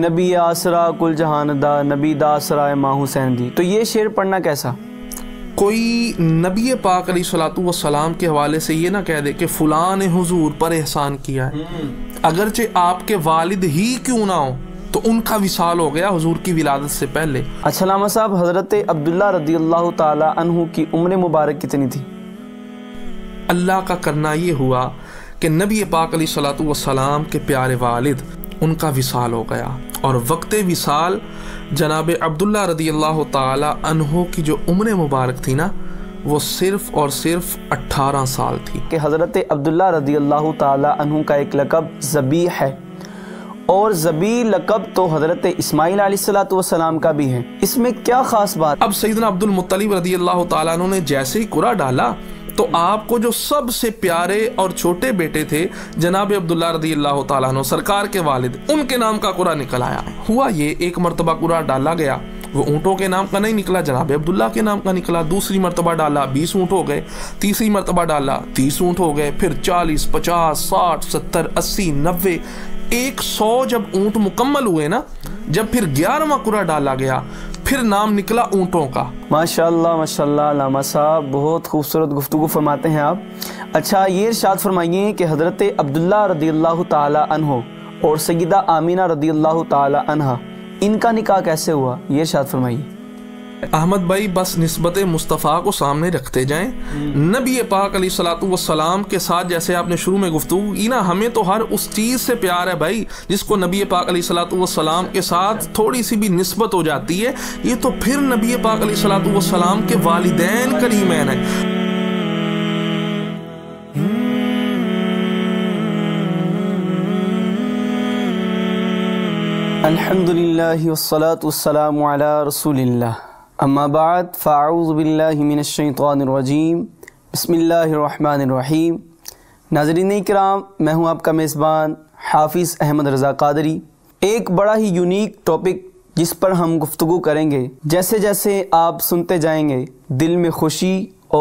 नबी आसरा कुल दा नबी दासरा माह हुसैन दी तो ये शेर पढ़ना कैसा कोई नबी पाक अली सलाम के हवाले से ये ना कह दे कि फ़लाँ ने हुजूर पर एहसान किया है अगरचे आपके वालिद ही क्यों ना हो तो उनका विशाल हो गया हुजूर की विलादत से पहले अच्छा लामा साहब हज़रत अब्दुल्ला रदी अल्लाह तहु की उम्र मुबारक कितनी थी अल्लाह का करना ये हुआ कि नबी पाक सलाम के प्यारे वालिद उनका विसाल हो गया और वक्त विसाल जनाब अब्दुल्ला रदी अल्लाह तहो की जो उम्र मुबारक थी ना वो सिर्फ़ और सिर्फ अट्ठारह साल थी कि हज़रत अब्दुल्ला रदी अल्लाह तहु का एक लकब ज़बी है और ज़बी लकब तो हज़रत इसमाईल सलाम का भी है इसमें क्या ख़ास बात अब सईदना अब्दुल मुत्तलिब रदी अल्लाह तुमने जैसे ही कुरा डाला तो आपको जो सबसे प्यारे और छोटे बेटे थे जनाब अब्दुल्ला रदी अल्लाह तु सरकार के वालिद उनके नाम का कुरा निकल आया हुआ ये एक मरतबा कुरा डाला गया वो ऊँटों के नाम का नहीं निकला जनाब अब्दुल्ला के नाम का निकला दूसरी मरतबा डाला बीस ऊँट हो गए तीसरी मरतबा डाला तीस ऊँट हो गए फिर चालीस पचास साठ सत्तर अस्सी नब्बे एक सौ जब ऊंट मुकम्मल हुए ना जब फिर ग्यारहवा कुरा डाला गया फिर नाम निकला ऊंटों का माशाल्लाह माशाल्लाह लामा साहब बहुत खूबसूरत गुफ्तु फरमाते हैं आप अच्छा ये इर्शाद फरमाइए कि हज़रत अब्दुल्ला रदी अल्लाह तहो और सईदा आमीना रदी अल्लाह तहा इनका निकाह कैसे हुआ ये इर्शाद फरमाइए अहमद भाई बस नस्बत मुस्तफ़ा को सामने रखते जाएं नबी पाक सलाम के साथ जैसे आपने शुरू में गुफ्तु की ना हमें तो हर उस चीज़ से प्यार है भाई जिसको नबी पाक सलाम के साथ थोड़ी सी भी नस्बत हो जाती है ये तो फिर नबी पाक सलाम के वालदेन मैन है अलहमदिल्ला वसलात वसलाम रसूल अम्माबाद फ़ाऊज़बिल्लिमिनशैतरजीम बसमीम नाजरीन कराम मैं हूँ आपका मेज़बान हाफिज़ अहमद रज़ा कादरी एक बड़ा ही यूनिक टॉपिक जिस पर हम गुफ्तु करेंगे जैसे जैसे आप सुनते जाएंगे दिल में खुशी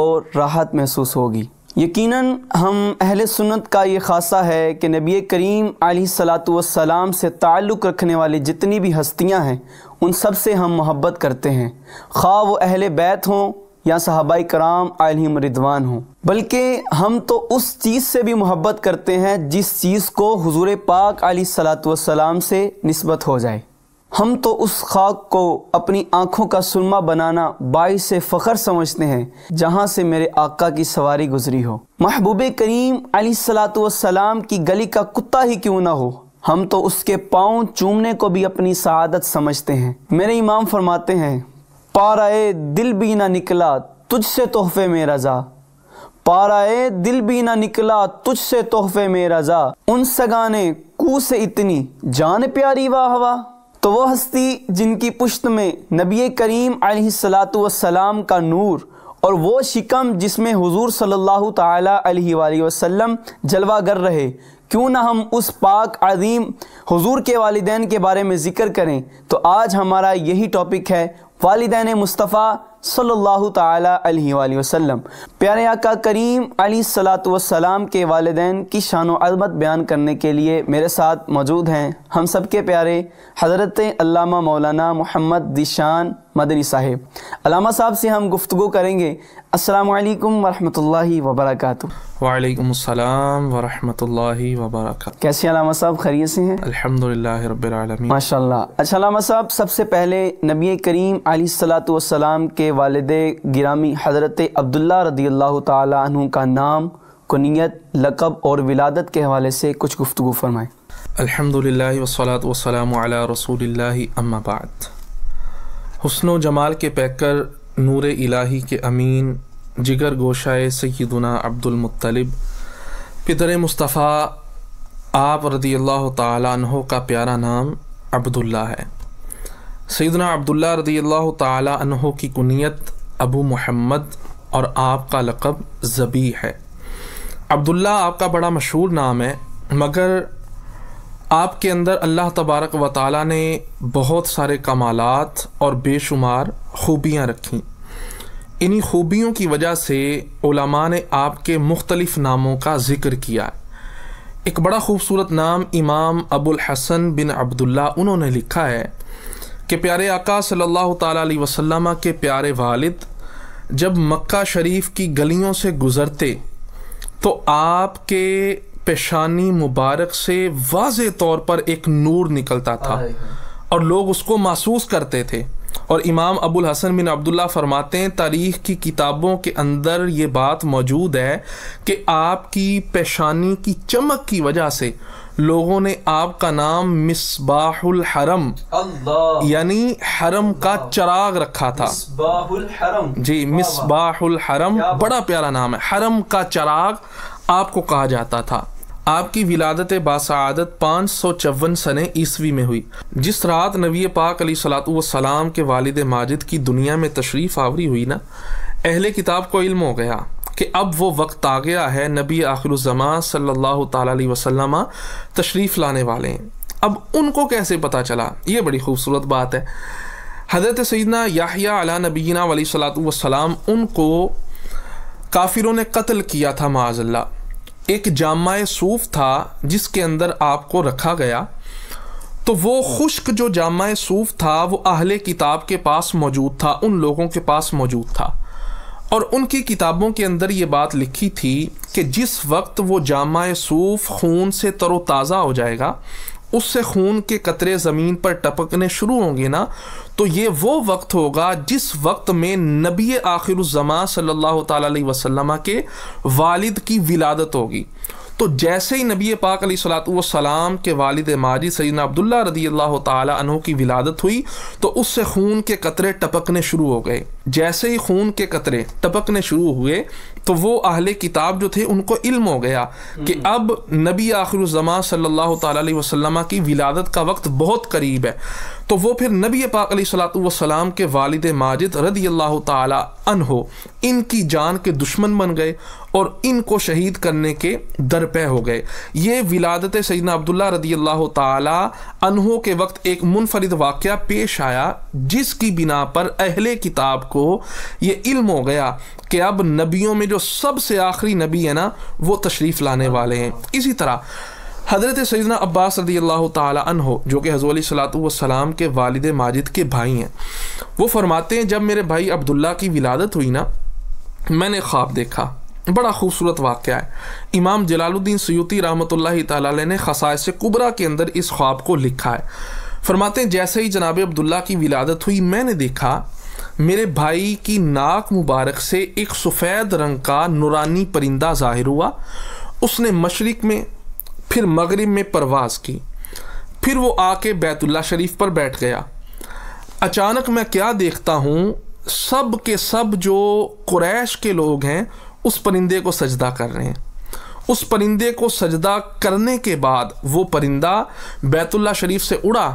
और राहत महसूस होगी यकीनन हम अहल सुन्नत का ये खासा है कि नबी करीम सलाम से ताल्लुक़ रखने वाली जितनी भी हस्तियां हैं उन सब से हम मोहब्बत करते हैं खा वो अहल बैत हों या सहाबाई कराम आलिम रिदवान हों बल्कि हम तो उस चीज़ से भी मोहब्बत करते हैं जिस चीज़ को हुजूर पाक सलाम से नस्बत हो जाए हम तो उस खाक को अपनी आँखों का सुरमा बनाना बाई से फ़ख्र समझते हैं जहाँ से मेरे आका की सवारी गुजरी हो महबूब करीम अली सलाम की गली का कुत्ता ही क्यों ना हो हम तो उसके पाँव चूमने को भी अपनी शहादत समझते हैं मेरे इमाम फरमाते हैं पाराए दिल भी ना निकला तुझसे तोहफे में रज़ा पाराए दिल भी ना निकला तुझसे तोहफे में रज़ा उन सगाने कू से इतनी जान प्यारी वाह वाह तो वह हस्ती जिनकी पुश्त में नबी करीम सलाम का नूर और वो शिकम जिसमें हुजूर सल्लल्लाहु ताला अलैहि वसल्लम कर रहे क्यों ना हम उस पाक अजीम हुजूर के वालदेन के बारे में ज़िक्र करें तो आज हमारा यही टॉपिक है वालदान मुस्तफ़ा सल्लल्लाहु ताला अलैहि वसल्लम प्यारे आका करीम अली सलात वसलाम के वालदेन की शान अजमत बयान करने के लिए मेरे साथ मौजूद हैं हम सब के प्यारे हज़रत अल्लामा मौलाना मोहम्मद दिशान मदनी साहेब अलामा साहब से हम गुफ्तु करेंगे अस्सलाम वालेकुम वरहमतुल्लाहि वबरकatuh वालेकुम अस्सलाम वरहमतुल्लाहि वबरकatuह कैसे अलामा साहब खैरियत से हैं अल्हम्दुलिल्लाह रब्बिल आलमीन माशाल्लाह अच्छा अलामा साहब सबसे पहले नबी करीम अली सलात वसलाम के वालद गिरामी हज़रत अब्दुल्ला रदी अल्लाह तु का नाम कुनीत लकब और विलादत के हवाले से कुछ गुफ्तु फरमाएँ अलहमदिल्ला वसलात वसलाम रसूल अम्माबाद हसन व जमाल के पैकर नूर इलाही के अमीन जिगर गोशाए सदना अब्दुलमतलब पितर मुस्तफ़ा आप रदी अल्लाह तहों का प्यारा नाम अब्दुल्ला है सैदना अब्दुल्ला रदी अल्लाह तहों की कुनीत अबू मोहम्मद और आपका लकब ज़बी है अब्दुल्ला आपका बड़ा मशहूर नाम है मगर आपके अंदर अल्लाह तबारक व ताली ने बहुत सारे कमालत और बेशुमार खूबियाँ रखीं इन्हीं खूबियों की वजह से ओलमा ने आपके मुख्तलिफ़ नामों का ज़िक्र किया एक बड़ा खूबसूरत नाम इमाम अबुल हसन बिन अब्दुल्ला उन्होंने लिखा है कि प्यारे आका सल्लल्लाहु अलैहि वसल्लम के प्यारे वालिद जब मक्का शरीफ की गलियों से गुज़रते तो आपके पेशानी मुबारक से वाज तौर पर एक नूर निकलता था और लोग उसको महसूस करते थे और इमाम अबुल हसन बिन अब्दुल्ला फरमाते हैं तारीख़ की किताबों के अंदर ये बात मौजूद है कि आपकी पेशानी की चमक की वजह से लोगों ने आपका नाम मिसबाहुल हरम यानी हरम का चराग रखा था हरम जी मिसबाहुल हरम बड़ा प्यारा नाम है हरम का चराग आपको कहा जाता था आपकी विलादत बासादत पाँच सौ चौवन सन ईस्वी में हुई जिस रात नबी पाक अली सलाम के वालिद माजिद की दुनिया में तशरीफ़ आवरी हुई ना अहले किताब को इल्म हो गया कि अब वो वक्त आ गया है नबी आखिरुज़मा सल्ला वसम तशरीफ़ लाने वाले हैं अब उनको कैसे पता चला ये बड़ी खूबसूरत बात है हज़रत सैदना याहिया अला नबीना वली सलाम उनको काफिरों ने कत्ल किया था माजल्ला एक जामा सूफ था जिसके अंदर आपको रखा गया तो वो खुश्क जो जामा सूफ था वो अहले किताब के पास मौजूद था उन लोगों के पास मौजूद था और उनकी किताबों के अंदर ये बात लिखी थी कि जिस वक्त वो जामा सूफ खून से तरोताज़ा हो जाएगा उससे खून के कतरे ज़मीन पर टपकने शुरू होंगे ना तो ये वो वक्त होगा जिस वक्त में नबी आखिर सल्लल्लाहु सल्ला वसल्लम के वालिद की विलादत होगी तो जैसे ही नबी पाक सलाम के वालिद माजी सैदना अब्दुल्ला रदी अल्लाह तहों की विलादत हुई तो उससे खून के कतरे टपकने शुरू हो गए जैसे ही खून के कतरे टपकने शुरू हुए तो वो अहल किताब जो थे उनको इल्म हो गया कि हम्म। अब नबी सल्लल्लाहु अलैहि वसल्लम की विलादत का वक्त बहुत करीब है तो वो फिर नबी पाक सलाम के वालिद माजिद रदी अल्लाह तन हो इनकी जान के दुश्मन बन गए और इनको शहीद करने के दरपे हो गए ये विलादत सैदना अब्दुल्ला रदी अल्लाह तहों के वक्त एक मुनफरद वाक़ पेश आया जिसकी बिना पर अहले किताब को ये इल्म हो गया कि अब नबियों में जो सबसे आखिरी नबी है ना वो तशरीफ़ लाने वाले हैं इसी तरह हज़रत सैदना अब्बास रदी अल्लाह हो जो कि हजू सलाम के वालद माजिद के भाई हैं वो फरमाते हैं जब मेरे भाई अब्दुल्ला की विलादत हुई ना मैंने ख्वाब देखा बड़ा खूबसूरत वाक़ है इमाम जलालुद्दीन सयूती रहमत ताली ने खसाइस कुबरा के अंदर इस ख्वाब को लिखा है फरमाते हैं जैसे ही जनाब अब्दुल्ला की विलादत हुई मैंने देखा मेरे भाई की नाक मुबारक से एक सफ़ेद रंग का नुरानी परिंदा ज़ाहिर हुआ उसने मशरक़ में फिर मगरब में परवाज़ की फिर वो आके बैतुल्ला शरीफ पर बैठ गया अचानक मैं क्या देखता हूँ सब के सब जो क्रैश के लोग हैं उस परिंदे को सजदा कर रहे हैं उस परिंदे को सजदा करने के बाद वो परिंदा बैतुल्ला शरीफ से उड़ा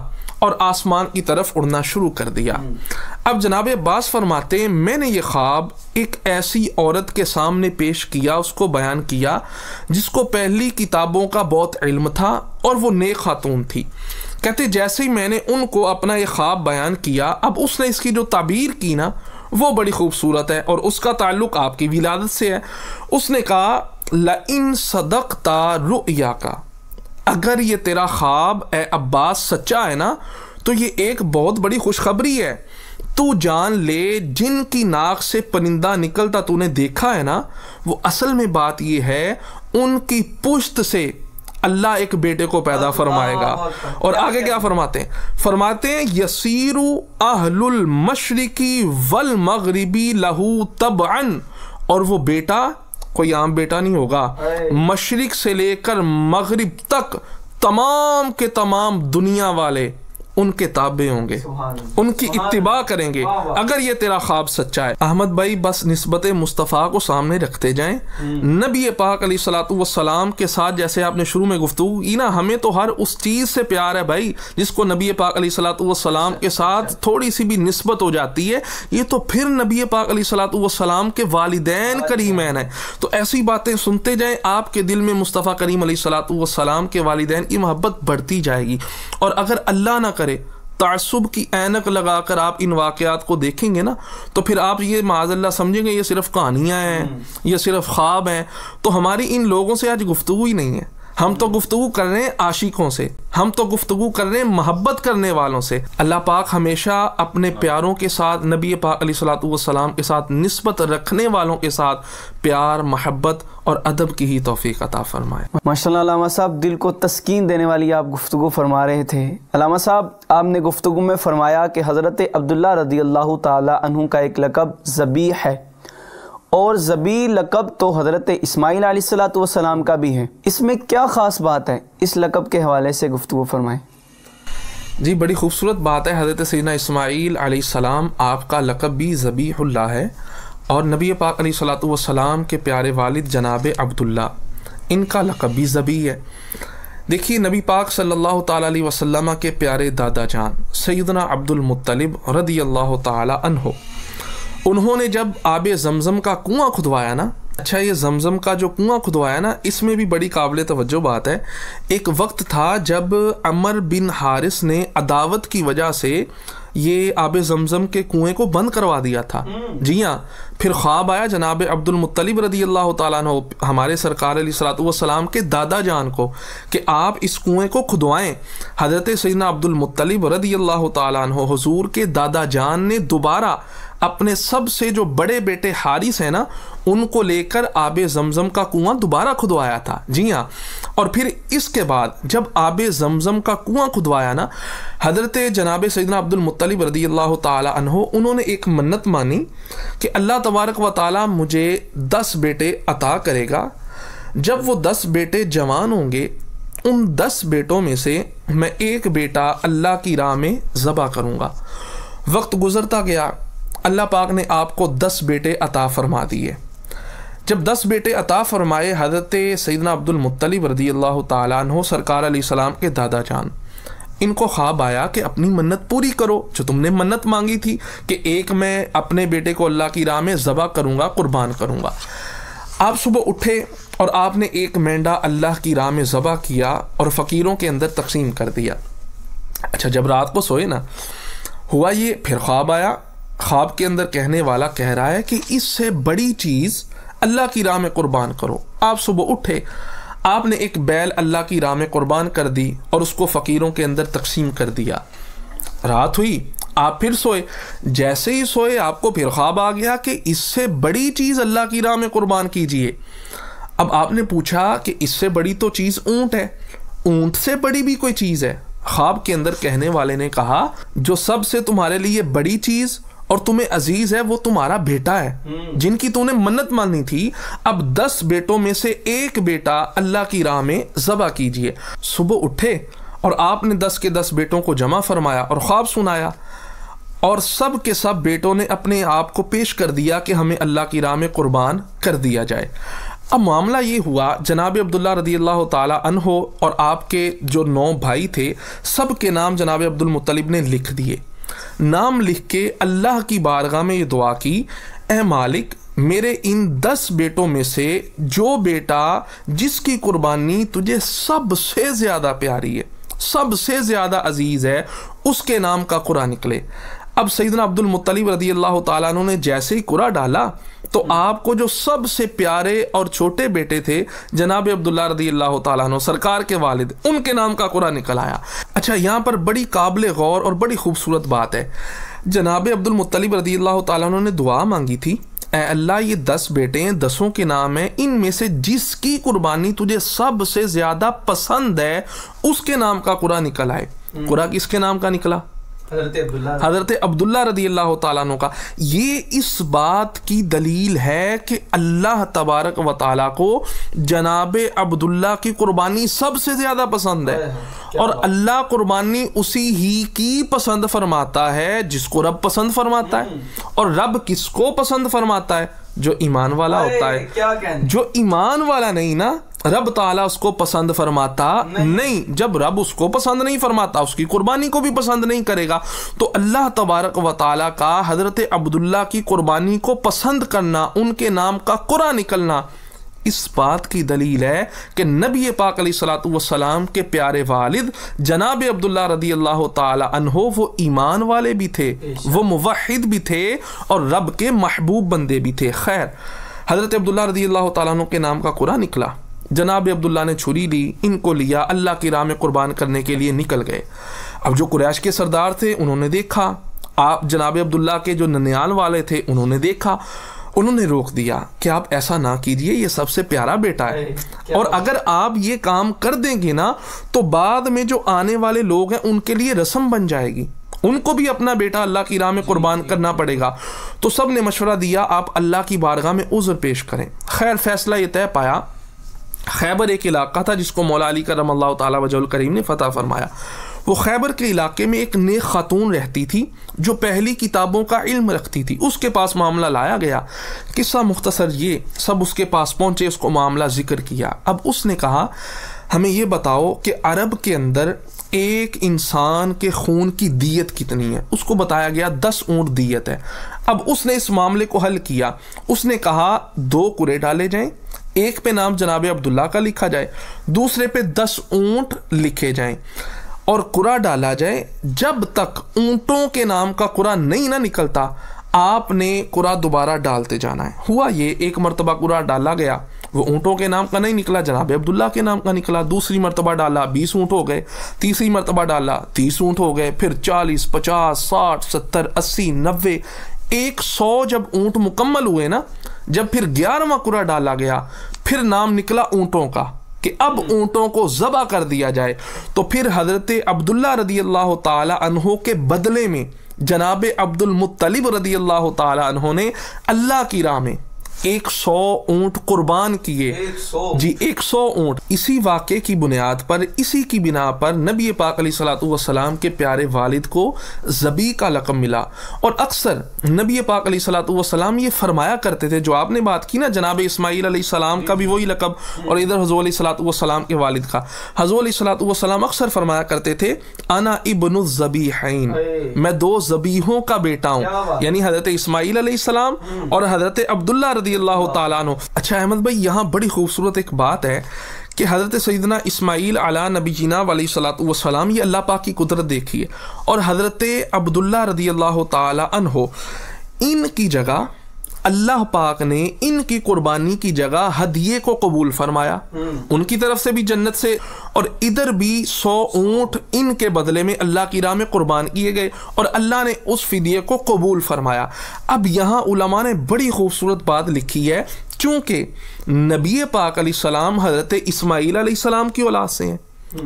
और आसमान की तरफ उड़ना शुरू कर दिया अब जनाब अब्बास फरमाते मैंने ये ख्वाब एक ऐसी औरत के सामने पेश किया उसको बयान किया जिसको पहली किताबों का बहुत इल्म था और वो नेक खातून थी कहते जैसे ही मैंने उनको अपना ये ख्वाब बयान किया अब उसने इसकी जो ताबीर की ना वो बड़ी खूबसूरत है और उसका ताल्लुक आपकी विलादत से है उसने कहा ल इन सदक ता रुया का अगर ये तेरा ख्वाब ए अब्बास सच्चा है ना तो ये एक बहुत बड़ी खुशखबरी है तू जान ले जिन की नाक से परिंदा निकलता तूने देखा है ना वो असल में बात ये है उनकी पुश्त से अल्लाह एक बेटे को पैदा फरमाएगा और आगे क्या फरमाते हैं फरमाते हैं यसीरु अहलुल मशरिकी वल मगरिबी लहू तबअन और वो बेटा कोई आम बेटा नहीं होगा मशरक से लेकर मगरब तक तमाम के तमाम दुनिया वाले उनके ताबे होंगे उनकी इतबा करेंगे अगर ये तेरा ख्वाब सच्चा है अहमद भाई बस नस्बत मुस्तफ़ा को सामने रखते जाएं हम्म। नबी पाक सलाम के साथ जैसे आपने शुरू में गुफ्तु की ना हमें तो हर उस चीज़ से प्यार है भाई जिसको नबी पाक सलाम के अच्छा, साथ अच्छा। थोड़ी सी भी नस्बत हो जाती है ये तो फिर नबी पाक सलाम के वालदेन अच्छा। करीमैन है तो ऐसी बातें सुनते जाएँ आपके दिल में मुस्तफ़ा करीम सलाम के वालदेन की मोहब्बत बढ़ती जाएगी और अगर अल्लाह ना करे तसब की एनक लगा कर आप इन वाक़ात को देखेंगे ना तो फिर आप ये माजल्ला समझेंगे ये सिर्फ कहानियाँ हैं हम्म। ये सिर्फ ख्वाब हैं तो हमारी इन लोगों से आज गुफ्तु ही नहीं है हम तो गुफ्तु कर रहे हैं आशिकों से हम तो गुफ्तु कर रहे हैं मोहब्बत करने वालों से अल्लाह पाक हमेशा अपने प्यारों के साथ नबी पाक सलाम के साथ नस्बत रखने वालों के साथ प्यार मोहब्बत और अदब की ही तोफ़ी अता फ़रमाए माशा साहब दिल को तस्कीन देने वाली आप गुफ्तु फरमा रहे थे अलामा साहब आपने गुफ्तु में फरमाया कि हज़रत अब्दुल्ला रदी अल्लाह तहु का एक लकब जबी है और ज़बी लकब तो हज़रत इसमाइल सलाम का भी है इसमें क्या ख़ास बात है इस लकब के हवाले से गुफ्तु फरमाएँ जी बड़ी खूबसूरत बात है हज़रत सैना इसमाइल सलाम आपका लकब भी ज़बीहुल्ला है और नबी पाक सलाम के प्यारे वालिद जनाब अब्दुल्ला इनका लकब भी ज़बी है देखिए नबी पाक सल्लल्लाहु अलैहि वसल्लम के प्यारे दादा जान सैदना अब्दुल रदी अल्लाह तन हो उन्होंने जब आब जमजम का कुआं खुदवाया ना अच्छा ये जमजम का जो कुआं खुदवाया ना इसमें भी बड़ी काबिल तवज्जो बात है एक वक्त था जब अमर बिन हारिस ने अदावत की वजह से ये आब जमजम के कुएं को बंद करवा दिया था हम्म। जी हाँ फिर ख्वाब आया जनाब मुत्तलिब रदी अल्लाह तु हमारे सरकार सलाम के दादा जान को कि आप इस कुएं को खुदवाएं हजरत अब्दुल मुत्तलिब रदी अल्लाह तजूर के दादा जान ने दोबारा अपने सबसे जो बड़े बेटे हारिस है ना उनको लेकर आब जमज़म का कुआं दोबारा खुदवाया था जी हाँ और फिर इसके बाद जब आब जमज़म का कुआं खुदवाया ना हज़रत जनाब सैदना अब्दुलमतलब रदी अल्लाह तहो उन्होंने एक मन्नत मानी कि अल्लाह तबारक व ताली मुझे दस बेटे अता करेगा जब वो दस बेटे जवान होंगे उन दस बेटों में से मैं एक बेटा अल्लाह की राह में ज़बा करूँगा वक्त गुज़रता गया अल्लाह पाक ने आपको दस बेटे अता फरमा दिए जब दस बेटे अता फरमाए हज़रत सैदना अब्दुलमतलब रदी अल्लाह तु सरकार सलाम के दादा जान इनको ख्वाब आया कि अपनी मन्नत पूरी करो जो तुमने मन्नत मांगी थी कि एक मैं अपने बेटे को अल्लाह की राह में ज़बा करूँगा कुर्बान करूँगा आप सुबह उठे और आपने एक मेंढा अल्लाह की राह में ज़बा किया और फ़कीरों के अंदर तकसीम कर दिया अच्छा जब रात को सोए ना हुआ ये फिर ख्वाब आया ख्वाब के अंदर कहने वाला कह रहा है कि इससे बड़ी चीज़ अल्लाह की राह में कुर्बान करो आप सुबह उठे आपने एक बैल अल्लाह की राह में कुर्बान कर दी और उसको फ़कीरों के अंदर तकसीम कर दिया रात हुई आप फिर सोए जैसे ही सोए आपको फिर ख्वाब आ गया कि इससे बड़ी चीज़ अल्लाह की राह में कुर्बान कीजिए अब आपने पूछा कि इससे बड़ी तो चीज़ ऊँट है ऊँट से बड़ी भी कोई चीज़ है ख्वाब के अंदर कहने वाले ने कहा जो सबसे तुम्हारे लिए बड़ी चीज़ और तुम्हें अजीज है वो तुम्हारा बेटा है हम्म। जिनकी तूने मन्नत मानी थी अब दस बेटों में से एक बेटा अल्लाह की राह में जबा कीजिए सुबह उठे और आपने दस के दस बेटों को जमा फरमाया और ख्वाब सुनाया और सब के सब बेटों ने अपने आप को पेश कर दिया कि हमें अल्लाह की राह में कुर्बान कर दिया जाए अब मामला ये हुआ जनाब अब्दुल्ला रदी अल्लाह तहो और आपके जो नौ भाई थे सब के नाम जनाब अब्दुलमतलब ने लिख दिए नाम लिख के अल्लाह की बारगाह में ये दुआ की ए मालिक मेरे इन दस बेटों में से जो बेटा जिसकी कुर्बानी तुझे सबसे ज़्यादा प्यारी है सबसे ज़्यादा अजीज़ है उसके नाम का कुरा निकले अब सईदना अब्दुल मुत्तलिब रदी अल्लाह तुमने जैसे ही कुरा डाला तो आपको जो सबसे प्यारे और छोटे बेटे थे जनाब अब्दुल्ला रदी अल्लाह तु सरकार के वालिद उनके नाम का कुरान निकल आया अच्छा यहाँ पर बड़ी काबिल गौर और बड़ी खूबसूरत बात है जनाब अब्दुलमतलब रदी अल्लाह तु ने दुआ मांगी थी ए अल्लाह ये दस बेटे हैं दसों के नाम हैं इनमें से जिसकी कुर्बानी तुझे सबसे ज़्यादा पसंद है उसके नाम का कुरा निकल आए हम्म। कुरा किसके नाम का निकला हज़रत अब्दुल्ला रदी अल्लाह तु का ये इस बात की दलील है कि अल्लाह तबारक व ताली को जनाब अब्दुल्ला की कुर्बानी सबसे ज़्यादा पसंद है, है। हाँ, और अल्लाह कुर्बानी उसी ही की पसंद फरमाता है जिसको रब पसंद फरमाता है हम्म। और रब किसको पसंद फरमाता है जो ईमान वाला होता है जो ईमान वाला नहीं ना रब ताला उसको पसंद फरमाता नहीं।, नहीं जब रब उसको पसंद नहीं फरमाता उसकी कुर्बानी को भी पसंद नहीं करेगा तो अल्लाह तबारक व ताला का हज़रत अब्दुल्ला की कुर्बानी को पसंद करना उनके नाम का कुरा निकलना इस बात की दलील है कि नबी पाक सलाम के प्यारे वालिद जनाब अब्दुल्ला रदी अल्लाह तहो वो ईमान वाले भी थे वो मुवाहिद भी थे और रब के महबूब बंदे भी थे खैर हज़रत अब्दुल्ला रदी अल्लाह तु के नाम का कुरा निकला जनाब अब्दुल्ला ने छुरी ली इनको लिया अल्लाह की राह में कुर्बान करने के लिए निकल गए अब जो कुरैश के सरदार थे उन्होंने देखा आप जनाब अब्दुल्ला के जो ननियाल वाले थे उन्होंने देखा उन्होंने रोक दिया कि आप ऐसा ना कीजिए ये सबसे प्यारा बेटा है और अगर आप ये काम कर देंगे ना तो बाद में जो आने वाले लोग हैं उनके लिए रस्म बन जाएगी उनको भी अपना बेटा अल्लाह की राह में कुर्बान करना पड़ेगा तो सब ने मशवरा दिया आप अल्लाह की बारगाह में उज्र पेश करें खैर फैसला ये तय पाया खैबर एक इलाका था जिसको मौला अली करम अल्लाह तजल करीम ने फ़तह फरमाया वो खैबर के इलाके में एक नेक खातून रहती थी जो पहली किताबों का इल्म रखती थी उसके पास मामला लाया गया किस्सा मुख्तसर ये सब उसके पास पहुँचे उसको मामला ज़िक्र किया अब उसने कहा हमें ये बताओ कि अरब के अंदर एक इंसान के खून की दियत कितनी है उसको बताया गया दस ऊँट दियत है अब उसने इस मामले को हल किया उसने कहा दो कुरे डाले जाएं एक पे नाम जनाब अब्दुल्ला का लिखा जाए दूसरे पे दस ऊंट लिखे जाएं और कुरा डाला जाए जब तक ऊंटों के नाम का कुरा नहीं ना निकलता आपने कुरा दोबारा डालते जाना है हुआ ये एक मरतबा कुरा डाला गया वो ऊँटों के नाम का नहीं निकला जनाब अब्दुल्ला के नाम का निकला दूसरी मरतबा डाला बीस ऊँट हो गए तीसरी मरतबा डाला तीस ऊँट हो गए फिर चालीस पचास साठ सत्तर अस्सी नब्बे एक सौ जब ऊँट मुकम्मल हुए ना जब फिर ग्यारहवा कुरा डाला गया फिर नाम निकला ऊँटों का कि अब ऊँटों को ज़बा कर दिया जाए तो फिर हज़रत अब्दुल्ला रदी अल्लाह तहों के बदले में जनाब मुतलिब रदी अल्लाह तहों ने अल्लाह की राह में एक सौ ऊँट कुर्बान किए जी एक सौ ऊँट इसी वाक्य की बुनियाद पर इसी की बिना पर नबी पाक सलाम के प्यारे वालिद को जबी का लकम मिला और अक्सर नबी पाक सलाम ये फरमाया करते थे जो आपने बात की ना जनाब इसमाईल सलाम का भी वही लकब और इधर हजू सलाम के वालिद का हजू सलाम अक्सर फरमाया करते थे अना इबन जबी हैन मैं दो जबीहों का बेटा हूँ यानी हज़रत इसमाईल सलाम हम्म। और हज़रत अब्दुल्ला रजी अल्लाह तु अच्छा अहमद भाई यहाँ बड़ी खूबसूरत एक बात है कि हज़रत सैदना इसमाईल अला नबी जीना वाली सलात वसलाम ये अल्लाह पाक की कुदरत है और हज़रत अब्दुल्ला रदी अल्लाह तन हो इनकी जगह अल्लाह पाक ने इनकी कुर्बानी की जगह हदिये को कबूल फरमाया हम्म। उनकी तरफ से भी जन्नत से और इधर भी सौ ऊँट इनके बदले में अल्लाह की राह में कुर्बान किए गए और अल्लाह ने उस फिदिये को कबूल फरमाया अब यहाँ उलमा ने बड़ी खूबसूरत बात लिखी है क्योंकि नबी पाक सलाम हज़रत इसमाइल सलाम की औलाद से हैं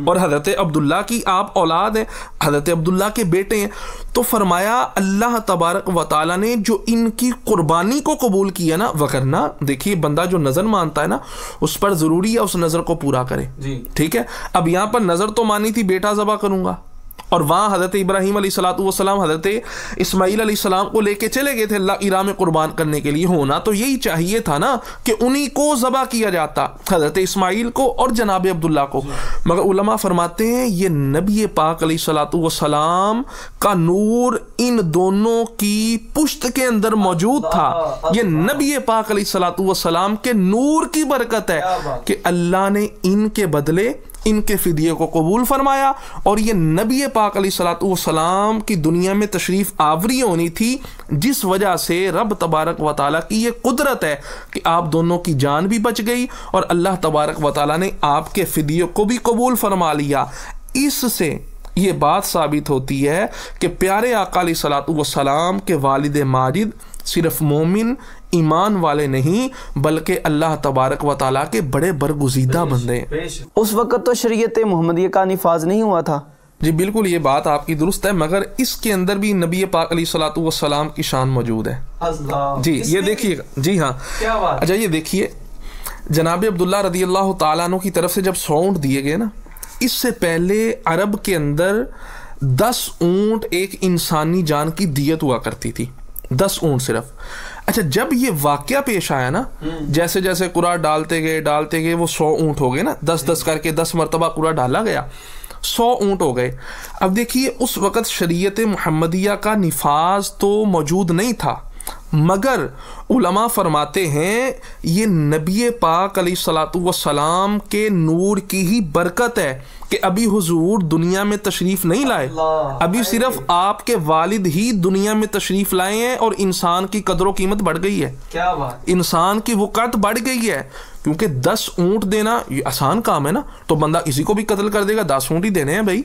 और हज़रत अब्दुल्ला की आप औलाद हैं हज़रत अब्दुल्ला के बेटे हैं तो फरमाया अल्लाह तबारक व ने जो इनकी कुर्बानी को कबूल किया ना वगरना देखिए बंदा जो नज़र मानता है ना उस पर ज़रूरी है उस नज़र को पूरा करे ठीक है अब यहाँ पर नज़र तो मानी थी बेटा ज़बा करूँगा और वहाँ हज़रत इब्राहिम सलाम हज़रत इसमाइल सलाम को लेके चले गए थे अल्लाह इराम कुर्बान करने के लिए होना तो यही चाहिए था ना कि उन्हीं को ज़बा किया जाता हज़रत इसमाइल को और जनाब अब्दुल्ला को मगर उलमा फरमाते हैं ये नबी पाक सलाम का नूर इन दोनों की पुश्त के अंदर मौजूद था ये नबी पाक सलाम के नूर की बरकत है कि अल्लाह ने इनके बदले इनके फ़िदिये को कबूल फरमाया और ये नबी पाक सलाम की दुनिया में तशरीफ़ आवरी होनी थी जिस वजह से रब तबारक व ताली की ये कुदरत है कि आप दोनों की जान भी बच गई और अल्लाह तबारक व ने आपके फ़िदियों को भी कबूल फरमा लिया इससे ये बात साबित होती है कि प्यारे अकाली सलात सलाम के वालिद माजिद सिर्फ मोमिन ईमान वाले नहीं बल्कि अल्लाह तबारक व ताला के बड़े बरगुजीदा बंदे हैं उस वक़्त तो शरीयत मोहम्मदिया का निफाज नहीं हुआ था जी बिल्कुल ये बात आपकी दुरुस्त है मगर इसके अंदर भी नबी पाक अली सलाम की शान मौजूद है जी ये देखिए जी हाँ अच्छा ये देखिए जनाब अब्दुल्ला रदी अल्लाह तु की तरफ से जब सौंड दिए गए ना इससे पहले अरब के अंदर दस ऊंट एक इंसानी जान की दियत हुआ करती थी दस ऊंट सिर्फ अच्छा जब ये वाक्य पेश आया ना हम्म। जैसे जैसे कुरा डालते गए डालते गए वो सौ ऊंट हो गए ना दस दस हम्म। करके दस मरतबा कुरा डाला गया सौ ऊंट हो गए अब देखिए उस वक़्त शरीय मुहम्मदिया का निफाज तो मौजूद नहीं था मगर उलमा फरमाते हैं ये नबी पाक सलाम के नूर की ही बरकत है कि अभी हुजूर दुनिया में तशरीफ़ नहीं लाए अभी सिर्फ आपके वालिद ही दुनिया में तशरीफ़ लाए हैं और इंसान की कदर कीमत बढ़ गई है क्या इंसान की वक़त बढ़ गई है क्योंकि दस ऊँट देना ये आसान काम है ना तो बंदा इसी को भी कत्ल कर देगा दस ऊँट ही देने हैं भाई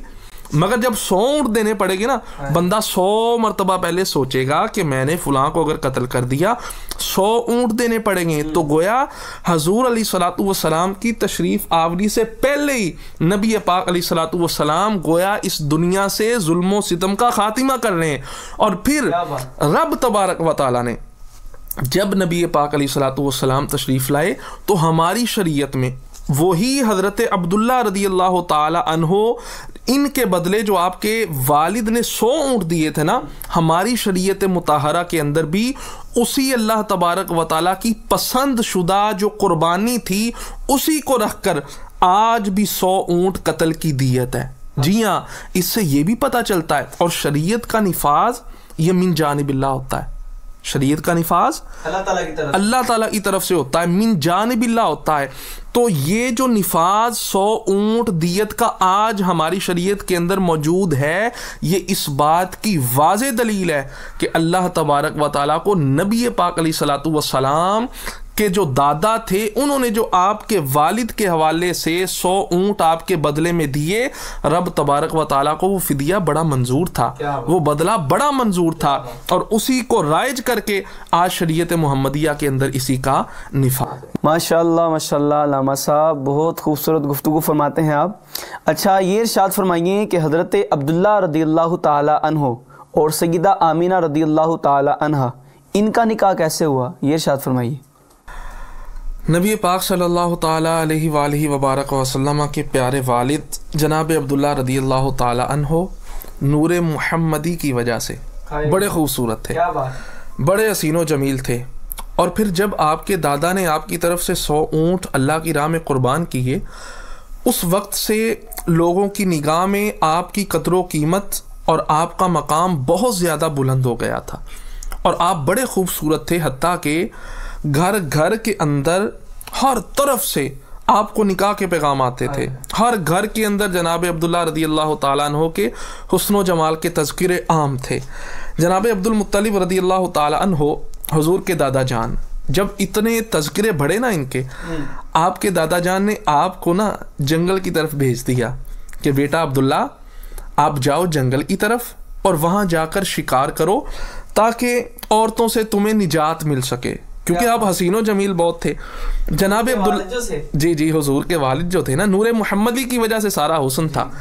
मगर जब सौ उठ देने पड़ेगी ना हाँ। बंदा सौ मरतबा पहले सोचेगा कि मैंने फुलां को अगर कत्ल कर दिया सौ ऊँट देने पड़ेंगे हम्म। तो गोया हजूर वसलाम की तशरीफ़ आवरी से पहले ही नबी पाक वसलाम गोया इस दुनिया से जुल्म सितम का खात्मा कर रहे हैं और फिर रब तबारक व ताली ने जब नबी पाक वसलाम तशरीफ़ लाए तो हमारी शरीय में वही हज़रत अब्दुल्ला रदी अल्लाह तहो इनके बदले जो आपके वालिद ने सौ ऊँट दिए थे ना हमारी शरीयत मुताहरा के अंदर भी उसी अल्लाह तबारक व ताली की पसंद शुदा जो कुर्बानी थी उसी को रख कर आज भी सौ ऊँट कत्ल की दियत है जी हाँ इससे ये भी पता चलता है और शरीयत का नफाज ये मिन जानबिल्ला होता है शरीयत का नफाज अल्लाह ताला की तरफ से होता है मिन जानबिल्ला होता है तो ये जो निफाज सौ ऊंट दियत का आज हमारी शरीयत के अंदर मौजूद है ये इस बात की वाज दलील है कि अल्लाह तबारक व ताली को नबी पाक वसलाम के जो दादा थे उन्होंने जो आपके वालिद के हवाले से सौ ऊंट आपके बदले में दिए रब तबारक व ताला को वो फिदिया बड़ा मंजूर था वो बदला बड़ा मंजूर था और उसी को राइज करके आज शरीत मोहम्मदिया के अंदर इसी का निफा माशा माशा लामा साहब बहुत खूबसूरत गुफ्तु फरमाते हैं आप अच्छा ये इर्शाद फरमाइए कि हज़रत अब्दुल्ला रदी अल्लाह तहो और सईदा आमीना रदी अल्लाह तहा इनका निकाह कैसे हुआ ये इर्शाद फरमाइए नबी पाक सल्लल्लाहु अलैहि अलैहि वबारक वसल्लम के प्यारे वालिद जनाब अब्दुल्ला रदी अल्लाह तहो नूर मुहम्मदी की वजह से बड़े खूबसूरत थे बड़े हसीनो जमील थे और फिर जब आपके दादा ने आपकी तरफ से सौ ऊँट अल्लाह की राह में क़ुरबान किए उस वक्त से लोगों की निगाह में आपकी कदर कीमत और आपका मकाम बहुत ज़्यादा बुलंद हो गया था और आप बड़े खूबसूरत थे हती के घर घर के अंदर हर तरफ से आपको निकाह के पैगाम आते थे हर घर के अंदर जनाब अब्दुल्ला रदी अल्लाह तु के हसन व जमाल के तस्कर आम थे जनाब अब्दुलमतलब रदी अल्लाह तहो हजूर के दादा जान जब इतने तस्करे बढ़े ना इनके हम्म। आपके दादा जान ने आपको ना जंगल की तरफ भेज दिया कि बेटा अब्दुल्ला आप जाओ जंगल की तरफ और वहाँ जाकर शिकार करो ताकि औरतों से तुम्हें निजात मिल सके क्योंकि आप हसीनो जमील बहुत थे जनाब अब्दुल जी जी हजूर के वालिद जो थे ना नूर मोहम्मदी की वजह से सारा हुसन था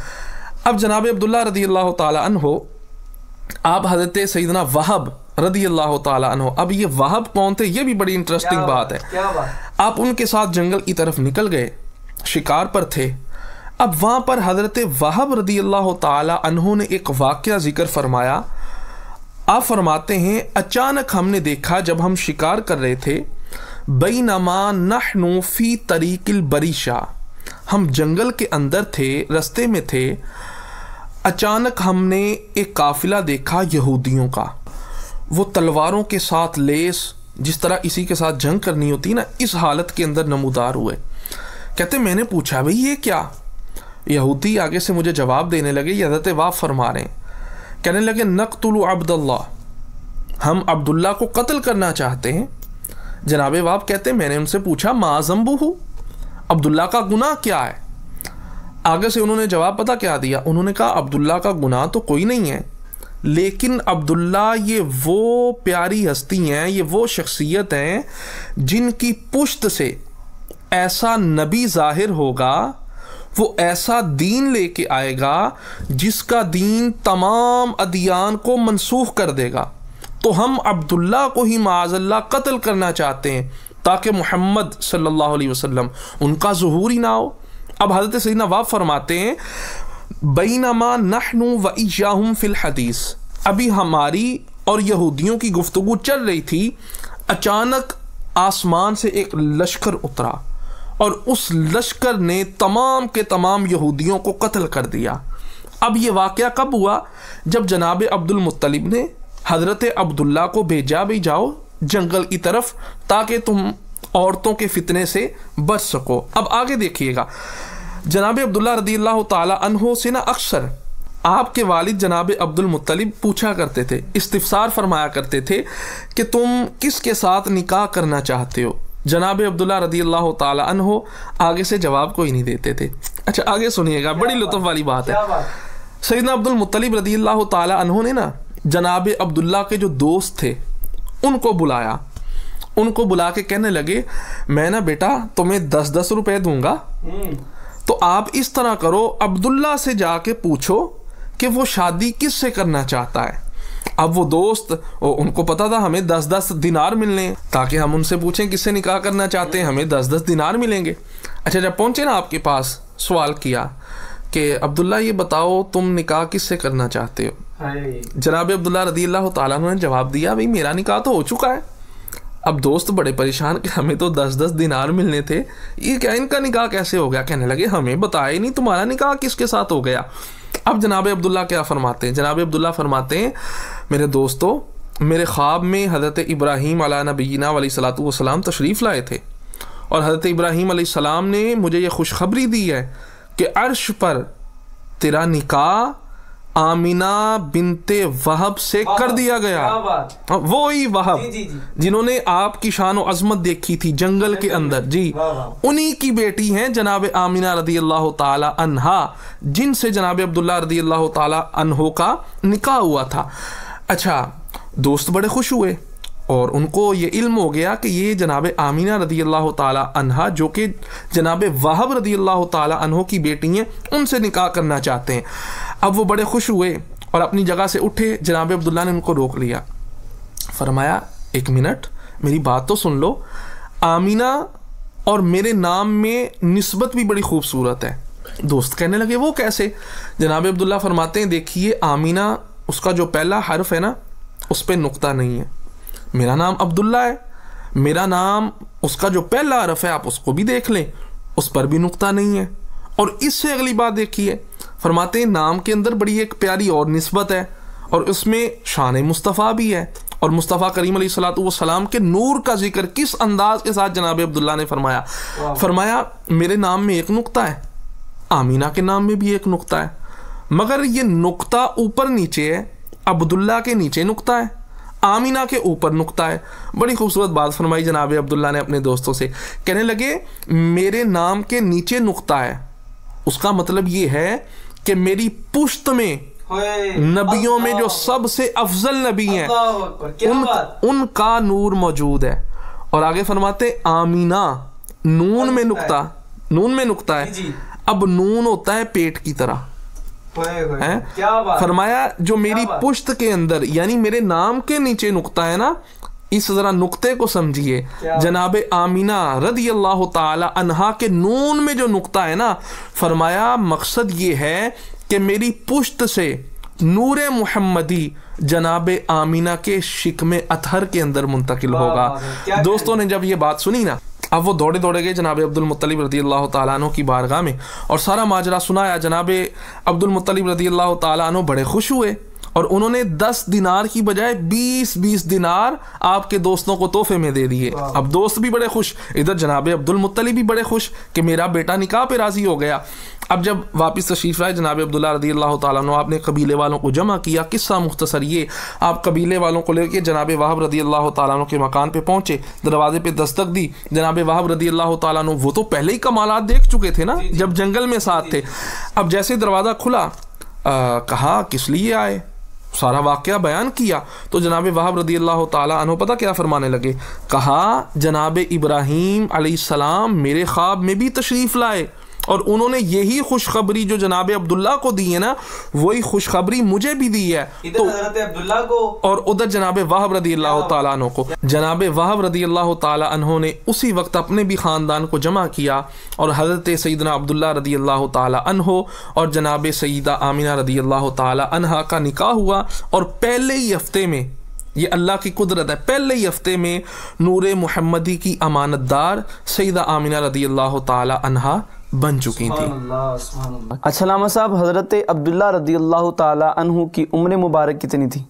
अब जनाब अब्दुल्ला रदी अल्लाह तहो आप हजरत सईदना वहब रदी अल्लाह तहो अब ये वहब कौन थे ये भी बड़ी इंटरेस्टिंग बात, है आप उनके साथ जंगल की तरफ निकल गए शिकार पर थे अब वहाँ पर हजरत वहब रदी अल्लाह तहों ने एक वाक़ ज़िक्र फरमाया आप फरमाते हैं अचानक हमने देखा जब हम शिकार कर रहे थे बैनमा नहनु फ़ी तरीकिल बरीशा हम जंगल के अंदर थे रस्ते में थे अचानक हमने एक काफ़िला देखा यहूदियों का वो तलवारों के साथ लेस जिस तरह इसी के साथ जंग करनी होती ना इस हालत के अंदर नमोदार हुए कहते मैंने पूछा भाई ये क्या यहूदी आगे से मुझे जवाब देने लगे यदत वाह फरमा रहे हैं कहने लगे नकतुल अब्दुल्ला हम अब्दुल्ला को कत्ल करना चाहते हैं जनाब वाब कहते मैंने उनसे पूछा माजम्बू जम्बू हूँ अब्दुल्ला का गुनाह क्या है आगे से उन्होंने जवाब पता क्या दिया उन्होंने कहा अब्दुल्ला का गुनाह तो कोई नहीं है लेकिन अब्दुल्ला ये वो प्यारी हस्ती हैं ये वो शख्सियत हैं जिनकी पुश्त से ऐसा नबी ज़ाहिर होगा वो ऐसा दीन लेके आएगा जिसका दीन तमाम अदियान को मनसूख कर देगा तो हम अब्दुल्ला को ही माजल्ला कत्ल करना चाहते हैं ताकि मोहम्मद सल्लल्लाहु अलैहि वसल्लम उनका जहूर ही ना हो अब हजरत सैदना वाह फरमाते हैं नहनू व वम फिल हदीस अभी हमारी और यहूदियों की गुफ्तु चल रही थी अचानक आसमान से एक लश्कर उतरा और उस लश्कर ने तमाम के तमाम यहूदियों को कत्ल कर दिया अब ये वाक़ कब हुआ जब जनाब अब्दुलमतलब ने हज़रत अब्दुल्ला को भेजा भी जाओ जंगल की तरफ ताकि तुम औरतों के फितने से बच सको अब आगे देखिएगा जनाब अब्दुल्ला रदी अल्लाह तहो से ना अक्सर आपके वालिद जनाब अब्दुलमतलब पूछा करते थे इस्तफसार फरमाया करते थे कि तुम किसके साथ निकाह करना चाहते हो जनाब अब्दुल्ला रदी अल्लाह तहो आगे से जवाब कोई नहीं देते थे अच्छा आगे सुनिएगा बड़ी लुत्फ वाली बात है सैदना अब्दुलमतलब रदी अल्लाह तहों ने ना जनाब अब्दुल्ला के जो दोस्त थे उनको बुलाया उनको बुला के कहने लगे मैं ना बेटा तुम्हें दस दस रुपए दूंगा हम्म। तो आप इस तरह करो अब्दुल्ला से जाके पूछो कि वो शादी किससे करना चाहता है अब वो दोस्त उनको पता था हमें दस दस दिनार मिलने ताकि हम उनसे पूछें किससे निकाह करना चाहते हैं हमें दस दस दिनार मिलेंगे अच्छा जब पहुँचे ना आपके पास सवाल किया कि अब्दुल्ला ये बताओ तुम निकाह किससे करना चाहते हो जनाब अब्दुल्ला रदी अल्लाह तला ने जवाब दिया भाई मेरा निकाह तो हो चुका है अब दोस्त बड़े परेशान कि हमें तो दस दस दिनार मिलने थे ये क्या इनका निकाह कैसे हो गया कहने लगे हमें बताया नहीं तुम्हारा निकाह किसके साथ हो गया अब जनाब अब्दुल्ला क्या फरमाते हैं जनाब अब्दुल्ला फरमाते हैं मेरे दोस्तों मेरे ख्वाब में हज़रत इब्राहिम अला नबीना सलात वसलाम तशरीफ़ लाए थे और हज़रत इब्राहीम सलाम ने मुझे ये खुशखबरी दी है कि अर्श पर तेरा निकाह आमिना बिनते वहब से कर दिया गया हाँ, वो ही वहब जिन्होंने आपकी शान अजमत देखी थी जंगल के अंदर जी उन्हीं की बेटी हैं जनाब आमिना रदी अल्लाह तहा जिनसे जनाब अब्दुल्ला रदी अल्लाह तहो का निकाह हुआ था अच्छा दोस्त बड़े खुश हुए और उनको ये इल्म हो गया कि ये जनाब आमीना रदी अल्लाह तहा जो कि जनाब वाहब रदी अल्लाह तहों की बेटी हैं उनसे निकाह करना चाहते हैं अब वो बड़े खुश हुए और अपनी जगह से उठे जनाब अब्दुल्ला ने उनको रोक लिया फरमाया एक मिनट मेरी बात तो सुन लो आमीना और मेरे नाम में नस्बत भी बड़ी खूबसूरत है दोस्त कहने लगे वो कैसे जनाब अब्दुल्ला फरमाते हैं देखिए आमीना उसका जो पहला हर्फ है ना उस पर नुकता नहीं है मेरा नाम अब्दुल्ला है मेरा नाम उसका जो पहला अरफ है आप उसको भी देख लें उस पर भी नुकता नहीं है और इससे अगली बात देखिए फरमाते हैं नाम के अंदर बड़ी एक प्यारी और नस्बत है और उसमें शान मुस्तफ़ा भी है और मुस्तफ़ा करीम सलाम के नूर का जिक्र किस अंदाज के साथ जनाब अब्दुल्ला ने फरमाया फरमाया मेरे नाम में एक नुकता है आमीना के नाम में भी एक नुकता है मगर ये नुकता ऊपर नीचे है अब्दुल्ला के नीचे नुकता है आमिना के ऊपर नुकता है बड़ी खूबसूरत बात फरमाई जनाब अब्दुल्ला ने अपने दोस्तों से कहने लगे मेरे नाम के नीचे नुकता है उसका मतलब ये है कि मेरी पुश्त में नबियों में जो सबसे अफजल नबी हैं उन, उनका नूर मौजूद है और आगे फरमाते आमीना नून में नुकता नून में नुकता है अब नून होता है पेट की तरह हैं फरमाया जो मेरी पुश्त के अंदर यानी मेरे नाम के नीचे नुकता है ना इस जरा नुक्ते को समझिए जनाब आमीना रदी अल्लाह तहा के नून में जो नुक्ता है ना फरमाया मकसद ये है कि मेरी पुश्त से नूर मुहमदी जनाब आमीना के शिकम अतहर के अंदर मुंतकिल होगा दोस्तों ने जब ये बात सुनी ना अब वो दौड़े दौड़े गए जनाब अब्दुलमतलब रदी अल्लाह तु की बारगाह में और सारा माजरा सुनाया जनाब अब्दुलमतलब रदी अल्लाह तु बड़े खुश हुए और उन्होंने दस दिनार की बजाय बीस बीस दिनार आपके दोस्तों को तोहफे में दे दिए अब दोस्त भी बड़े खुश इधर जनाब अब्दुल मुत्तली भी बड़े खुश कि मेरा बेटा निकाह पे राज़ी हो गया अब जब वापस तशरीफ़ है जनाब अब्दुल्ला रदी अल्लाह तु आपने कबीले वालों को जमा किया किस्सा मुख्तसर ये आप कबीले वालों को लेके जनाब वाहब रदी अल्लाह तु के मकान पर पहुँचे दरवाजे पर दस्तक दी जनाब वाहब रदी अल्लाह तु वो तो पहले ही कमालत देख चुके थे ना जब जंगल में साथ थे अब जैसे दरवाज़ा खुला आ, कहा किस लिए आए सारा वाक़ बयान किया तो जनाब वहाब रदी अल्लाह तु पता क्या फ़रमाने लगे कहा जनाब इब्राहिम आसमाम मेरे ख्वाब में भी तशरीफ़ लाए और उन्होंने यही खुशखबरी जो जनाब अब्दुल्ला को दी है ना वही खुशखबरी मुझे भी दी है तो अब्दुल्ला को और उधर जनाब वाहब रदी अल्लाह तु को जनाब वाहब रदी अल्लाह तु ने उसी वक्त अपने भी ख़ानदान को जमा किया और हज़रत सईदना अब्दुल्ला रदी अल्लाह तहो और जनाब सईदा आमिना रदी अल्लाह तहा का निका हुआ और पहले ही हफ्ते में ये अल्लाह की कुदरत है पहले ही हफ्ते में नूर महमदी की अमानतदार सईदा आमिना रदी अल्लाह तहा बन चुकी थी अच्छा लामा साहब हज़रत अब्दुल्ला रदी अल्लाह तहु की उम्र मुबारक कितनी थी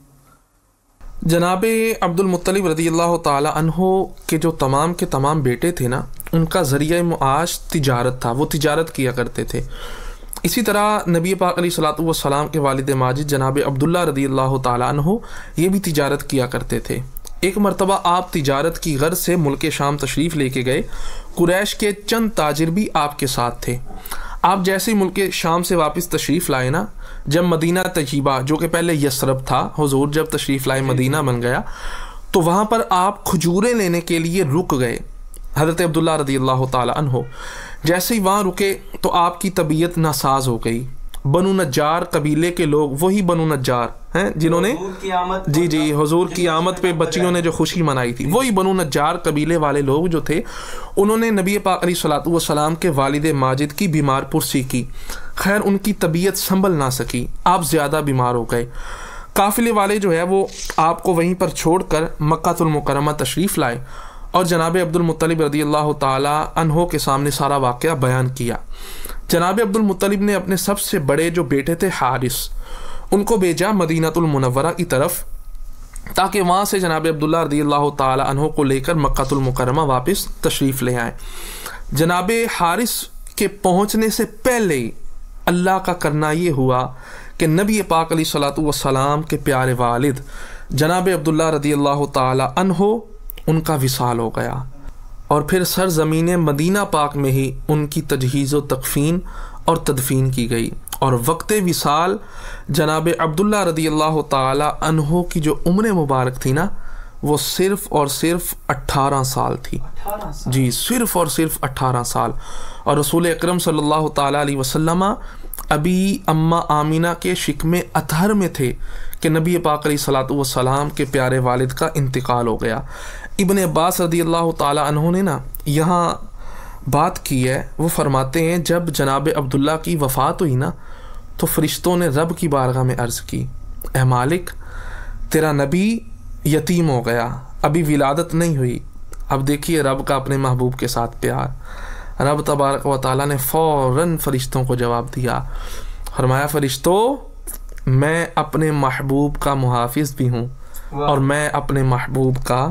जनाब अब्दुलमतलब रदी अल्लाह तहु के जो तमाम के तमाम बेटे थे ना उनका ज़रिया मुआश तजारत था वो तजारत किया करते थे इसी तरह नबी पाक सलाम के वालद माजिद जनाब अब्दुल्ला रदी अल्लाह तहु ये भी तजारत किया करते थे एक मरतबा आप तजारत की गर्ज से मुल्क शाम तशरीफ़ लेके गए कुरैश के चंद ताजर भी आपके साथ थे आप जैसे ही मुल्क शाम से वापस तशरीफ़ लाए ना जब मदीना तजीबा जो कि पहले यसरब था हजूर जब तशरीफ़ लाए मदीना बन गया तो वहाँ पर आप खजूरें लेने के लिए रुक गए हज़रत अब्दुल्ला रदी अल्लाह तन जैसे ही वहाँ रुके तो आपकी तबीयत नासाज हो गई बनु नजार कबीले के लोग वही बनु नजार हैं जिन्होंने जी जी हजूर की आमद मतलब पे बच्चियों ने जो खुशी मनाई थी वही बनु नजार कबीले वाले लोग जो थे उन्होंने नबी पाक सलाम के वालिद माजिद की बीमार पुरसी की खैर उनकी तबीयत संभल ना सकी आप ज़्यादा बीमार हो गए काफिले वाले जो है वो आपको वहीं पर छोड़ कर मक्तुलमकरमा तशरीफ़ लाए और जनाब अब्दुलमतलब रदी अल्लाह तहों के सामने सारा वाक़ बयान किया जनाब मुतलिब ने अपने सबसे बड़े जो बेटे थे हारिस उनको भेजा मदीनातुलमनवरा की तरफ ताकि वहाँ से जनाब अब्दुल्ला रदी अल्लाह तहों को लेकर मक्तुलमकरमा वापस तशरीफ़ ले आए जनाब हारिस के पहुँचने से पहले ही अल्लाह का करना ये हुआ कि नबी पाक सलाम के प्यारे वालिद जनाब अब्दुल्ला रदी अल्लाह तहों उनका विसाल हो गया और फिर सरजमीन मदीना पाक में ही उनकी तजहीज़ व तकफ़ीन और तदफीन की गई और वक्त विसाल जनाब अब्दुल्ला रदी अल्लाह तहों की जो उम्र मुबारक थी ना वो सिर्फ़ और सिर्फ़ अट्ठारह साल थी साल। जी सिर्फ़ और सिर्फ़ अट्ठारह साल और रसूल अक्रम सल्ला अभी अम्मा आमीना के शिकम अतहर में थे कि नबी पाकर सलात वसलाम के प्यारे वालिद का इंतकाल हो गया इबन अब्बास रदी अल्लाह तहों ने ना यहाँ बात की है वो फरमाते हैं जब जनाब अब्दुल्ला की वफ़ात हुई ना तो फ़रिश्तों ने रब की बारगाह में अर्ज़ की ए मालिक तेरा नबी यतीम हो गया अभी विलादत नहीं हुई अब देखिए रब का अपने महबूब के साथ प्यार रब तबारक व ताली ने फ़ौर फ़रिश्तों को जवाब दिया फरमाया फ़रिश्तों मैं अपने महबूब का मुहाफ़ भी हूँ और मैं अपने महबूब का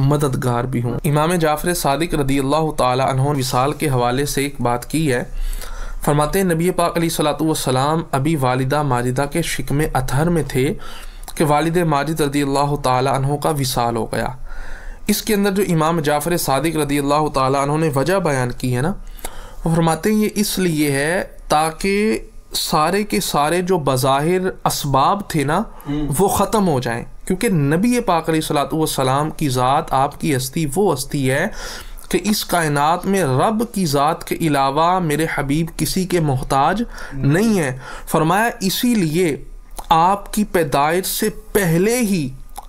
मददगार भी हूँ इमाम जाफर सादिक रदी अल्लाह तहों विसाल के हवाले से एक बात की है फरमाते नबी पाक सलाम अभी वालदा माजिदा के शिकम अतहर में थे कि वालद माजिद रदी अल्लाह तहों का विसाल हो गया इसके अंदर जो इमाम जाफर सदक रदी अल्लाह तहों ने वजह बयान की है ना वो फरमाते ये इसलिए है ताकि सारे के सारे जो बज़ाहिर इसबाब थे ना हम्म। वो ख़त्म हो जाएँ क्योंकि नबी पाक सलाम की ज़ात आपकी हस्ती वो हस्ती है कि इस कायनात में रब की ज़ात के अलावा मेरे हबीब किसी के मोहताज नहीं है फरमाया इसीलिए आपकी पैदाइश से पहले ही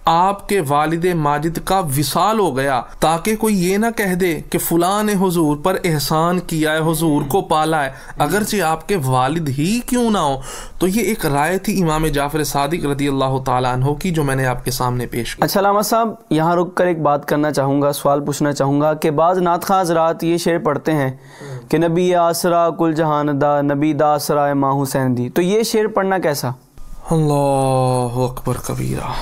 आपके वालिद माजिद का विशाल हो गया ताकि कोई ये ना कह दे कि फुला ने हजूर पर एहसान किया है हजूर को पाला है अगरचे आपके वालिद ही क्यों ना हो तो ये एक राय थी इमाम जाफर सादिक रदी अल्लाह तु की जो मैंने आपके सामने पेश की अच्छा लामा साहब यहाँ रुक कर एक बात करना चाहूँगा सवाल पूछना चाहूँगा कि बाज़ नात खां रात ये शेर पढ़ते हैं कि नबी आसरा कुल दा नबी दासरा माँ हुसैन दी तो ये शेर पढ़ना कैसा अल्लाह अकबर कबीरा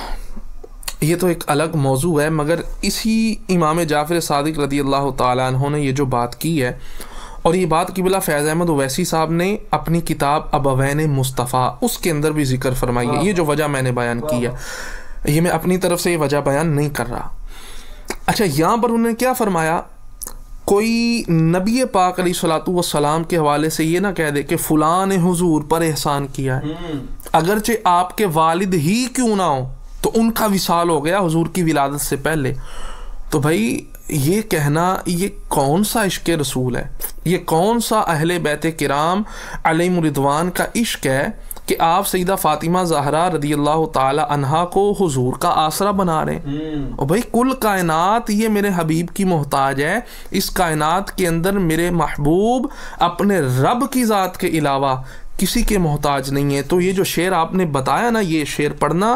ये तो एक अलग मौजू है मगर इसी इमाम जाफ़िर सदक रदी अल्लाह तहों ने यह जो बात की है और ये बात बिला फैज़ अहमद वैसी साहब ने अपनी किताब अबवैन मुस्तफ़ा उसके अंदर भी जिक्र फरमाई है ये जो वजह मैंने बयान की है ये मैं अपनी तरफ से ये वजह बयान नहीं कर रहा अच्छा यहाँ पर उन्होंने क्या फरमाया कोई नबी पाक सलातू वसलाम के हवाले से ये ना कह दे कि फ़लाँ ने हजूर पर एहसान किया है हम्म। अगरचे आपके वालिद ही क्यों ना हो तो उनका विशाल हो गया हजूर की विलादत से पहले तो भाई ये कहना ये कौन सा इश्क रसूल है ये कौन सा अहल बैत कराम रिदवान का इश्क है कि आप सईदा फ़ातिमा जहरा रदी अल्लाह तहा को हजूर का आसरा बना रहे हम्म। और भाई कुल कायनात ये मेरे हबीब की मोहताज है इस कायनात के अंदर मेरे महबूब अपने रब की ज़ात के अलावा किसी के मोहताज नहीं है तो ये जो शेर आपने बताया ना ये शेर पढ़ना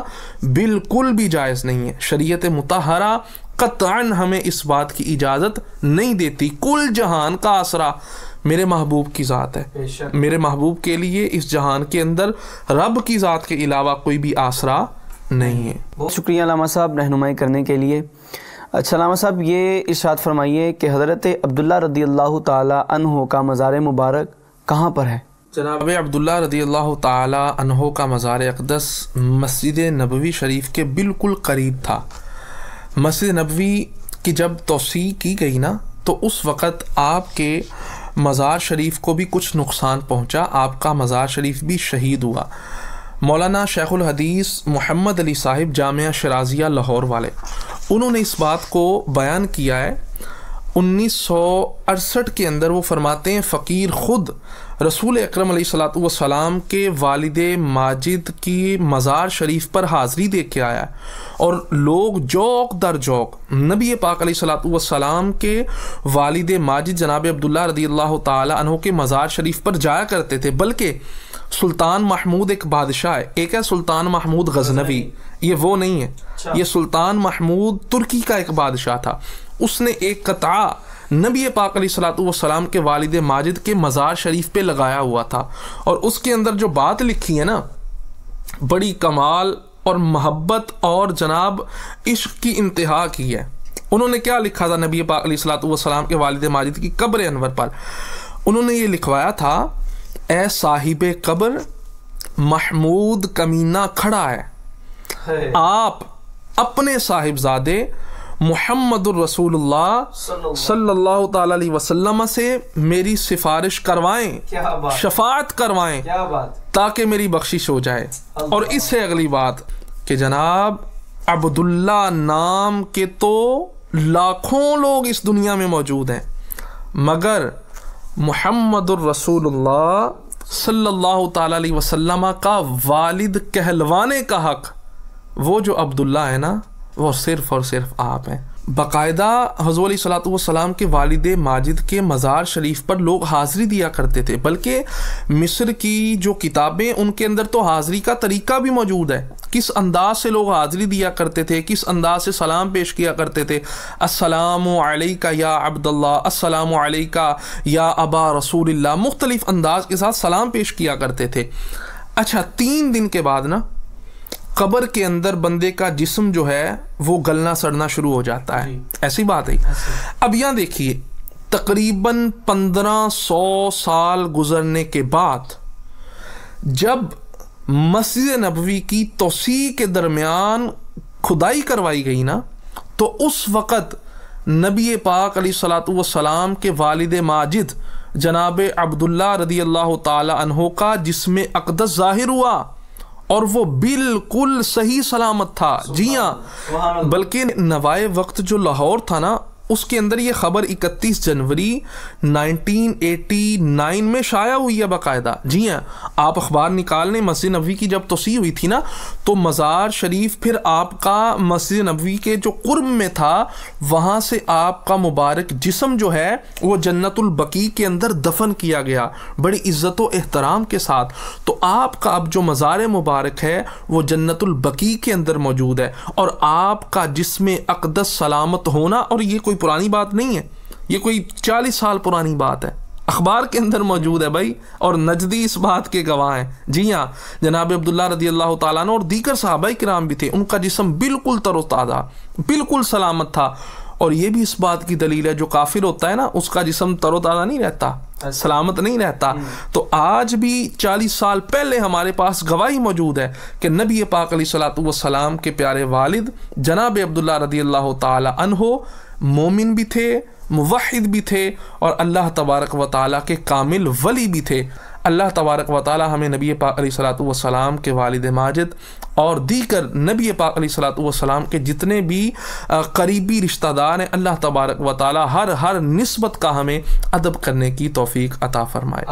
बिल्कुल भी जायज़ नहीं है शरीयत मतहरा कतान हमें इस बात की इजाज़त नहीं देती कुल जहान का आसरा मेरे महबूब की ज़ात है मेरे महबूब के लिए इस जहान के अंदर रब की ज़ात के अलावा कोई भी आसरा नहीं है बहुत शुक्रिया लामा साहब रहनुमाई करने के लिए अच्छा लामा साहब ये इर्शाद फरमाइए कि हज़रत अब्दुल्ला रदी अल्लाह तन का मज़ार मुबारक कहाँ पर है जनाब अब्दुल्ला रदी अल्लाह तहों का मज़ार अकदस मस्जिद नबवी शरीफ के बिल्कुल करीब था मस्जिद नबवी की जब तोसी की गई ना तो उस वक़्त आपके मज़ार शरीफ को भी कुछ नुकसान पहुँचा आपका मज़ार शरीफ भी शहीद हुआ मौलाना शेखुल हदीस मोहम्मद अली साहिब जामिया शराजिया लाहौर वाले उन्होंने इस बात को बयान किया है उन्नीस सौ अड़सठ के अंदर वो फरमाते हैं फ़कीर ख़ुद रसूल अक्रम सलाम के वालद माजिद की मज़ार शरीफ पर हाज़री देख के आया और लोग जौक दर जौक नबी पाक सलाम के वालद माजिद जनाब अब्दुल्ला रदी अल्लाह तहों के मज़ार शरीफ पर जाया करते थे बल्कि सुल्तान महमूद एक बादशाह है एक है सुल्तान महमूद गज़नबी ये वो नहीं है अच्छा। ये सुल्तान महमूद तुर्की का एक बादशाह था उसने एक कता नबी पाक सलाम के वालद माजिद के मज़ार शरीफ पे लगाया हुआ था और उसके अंदर जो बात लिखी है ना बड़ी कमाल और मोहब्बत और जनाब इश्क की इंतहा की है उन्होंने क्या लिखा था नबी पाक सलाम के वालद माजिद की कब्र अनवर पर उन्होंने ये लिखवाया था ए साहिब कब्र महमूद कमीना खड़ा है, है। आप अपने साहिबजादे मोहम्मद सल्लल्लाहु अलैहि वसल्लम से मेरी सिफारिश करवाएं शफात करवाएं ताकि मेरी बख्शिश हो जाए और इससे अगली बात कि जनाब अब्दुल्ला नाम के तो लाखों लोग इस दुनिया में मौजूद हैं मगर मोहम्मद सल्लल्लाहु अलैहि वसल्लम का वालिद कहलवाने का हक वो जो अब्दुल्ला है ना वो सिर्फ़ और सिर्फ आप हैं बाकायदा हजूर सलाम के वालद माजिद के मज़ार शरीफ पर लोग हाज़री दिया करते थे बल्कि मिस्र की जो किताबें उनके अंदर तो हाज़री का तरीका भी मौजूद है किस अंदाज से लोग हाज़री दिया करते थे किस अंदाज से सलाम पेश किया करते थे असलम का या अब्दुल्ला असलम का या अबा रसूल मुख्तलिफ़ अंदाज के साथ सलाम पेश किया करते थे अच्छा तीन दिन के बाद ना कब्र के अंदर बंदे का जिस्म जो है वो गलना सड़ना शुरू हो जाता है ऐसी बात है अब यहाँ देखिए तकरीबन पंद्रह सौ साल गुजरने के बाद जब मस्जिद नबवी की तोसी के दरमियान खुदाई करवाई गई ना तो उस वक़्त नबी पाक अली सलाम के वालिद माजिद जनाब अब्दुल्ला रदी अल्लाह तहों का जिसमें अकदस ज़ाहिर हुआ और वो बिल्कुल सही सलामत था जी हाँ बल्कि नवाए वक्त जो लाहौर था ना उसके अंदर ये खबर 31 जनवरी 1989 में शाया हुई है बाकायदा जी हाँ आप अखबार निकाल लें मस्जिद नबी की जब तोसी हुई थी ना तो मज़ार शरीफ फिर आपका मस्जिद नबी के जो कुर्म में था वहाँ से आपका मुबारक जिसम जो है वो जन्नतुलबकी के अंदर दफन किया गया बड़ी इज़्ज़त व एहतराम के साथ तो आपका अब जो मज़ार मुबारक है वह जन्नतुलबकी के अंदर मौजूद है और आपका जिसम अकदस सलामत होना और ये कोई कोई पुरानी बात नहीं है ये कोई चालीस साल पुरानी बात है अखबार के अंदर मौजूद है भाई और नजदी इस बात के गवाह हैं जी हाँ जनाब अब्दुल्ला रदी अल्लाह तला और दीगर साहबा कराम भी थे उनका जिसम बिल्कुल तरोताज़ा बिल्कुल सलामत था और ये भी इस बात की दलील है जो काफिर होता है ना उसका जिसम तरोताज़ा नहीं रहता सलामत नहीं रहता हम्म। तो आज भी चालीस साल पहले हमारे पास गवाही मौजूद है कि नबी पाक सलाम के प्यारे वालिद जनाब अब्दुल्ला रदी अल्लाह तहो मोमिन भी थे मुवाहिद भी थे और अल्लाह तबारक व ताली के कामिल वली भी थे अल्लाह तबारक व ताली हमें नबी पाक वसलाम के वालिद माजिद और दीकर नबी पाक सलाम के जितने भी करीबी रिश्तेदार हैं अल्लाह तबारक व ताली हर हर नस्बत का हमें अदब करने की तोफ़ी अता फ़रमाए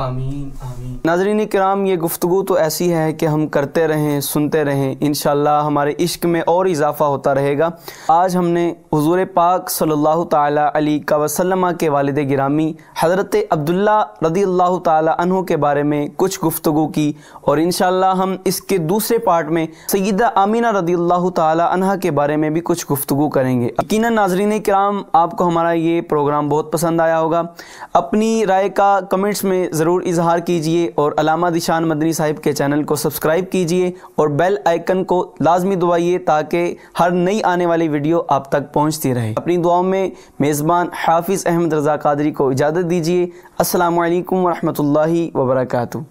नाजरीन कराम ये गुफ्तु तो ऐसी है कि हम करते रहें सुनते रहें इन हमारे इश्क में और इजाफ़ा होता रहेगा आज हमने हजूर पाक सल्ला वसलम के वालद गिरामी हज़रत अब्दुल्ला रदी अल्लाह तहों के बारे में कुछ गुफ्तु की और इन हम इसके दूसरे पार्ट में सईदा आमीना रदी अल्लाह तह के बारे में भी कुछ गुफ्तु करेंगे यकीन नाजरीन कराम आपको हमारा ये प्रोग्राम बहुत पसंद आया होगा अपनी राय का कमेंट्स में ज़रूर इजहार कीजिए और अलामा दिशान मदनी साहिब के चैनल को सब्सक्राइब कीजिए और बेल आइकन को लाजमी दबाइए ताकि हर नई आने वाली वीडियो आप तक पहुँचती रहे अपनी दुआओं में मेज़बान हाफिज़ अहमद रज़ा कादरी को इजाज़त दीजिए असल वरहमल वर्का